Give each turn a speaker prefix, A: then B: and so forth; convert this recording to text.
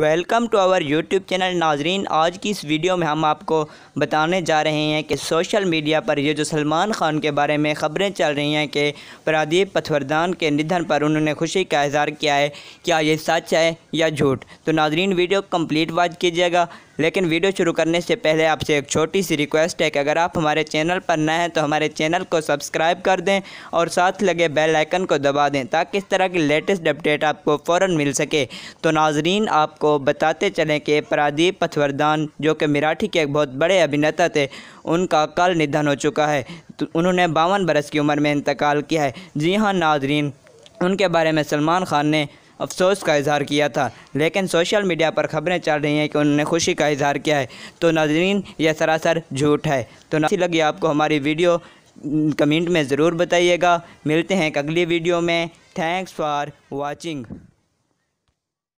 A: welcome to our YouTube channel नाजरीन आज की इस वीडियो में हम आपको बताने जा रहे हैं कि सोशल मीडिया पर ये जो सलमान खान के बारे में ख़बरें चल रही हैं कि प्रादीप पथवरदान के निधन पर उन्होंने खुशी का इजहार किया है क्या ये सच है या झूठ तो नाजरीन वीडियो कंप्लीट वाच कीजिएगा लेकिन वीडियो शुरू करने से पहले आपसे एक छोटी सी रिक्वेस्ट है कि अगर आप हमारे चैनल पर नए हैं तो हमारे चैनल को सब्सक्राइब कर दें और साथ लगे बेल आइकन को दबा दें ताकि इस तरह की लेटेस्ट अपडेट आपको फ़ौर मिल सके तो नाजरीन आपको बताते चलें कि प्रादीप पथवरदान जो कि मराठी के एक बहुत बड़े अभिनेता थे उनका कल निधन हो चुका है तो उन्होंने बावन बरस की उम्र में इंतकाल किया है जी हाँ नाजरीन उनके बारे में सलमान खान ने अफसोस का इजहार किया था लेकिन सोशल मीडिया पर खबरें चल रही हैं कि उन्होंने खुशी का इजहार किया है तो नाजरीन यह सरासर झूठ है तो अच्छी लगी आपको हमारी वीडियो कमेंट में ज़रूर बताइएगा मिलते हैं अगली वीडियो में थैंक्स फॉर वॉचिंग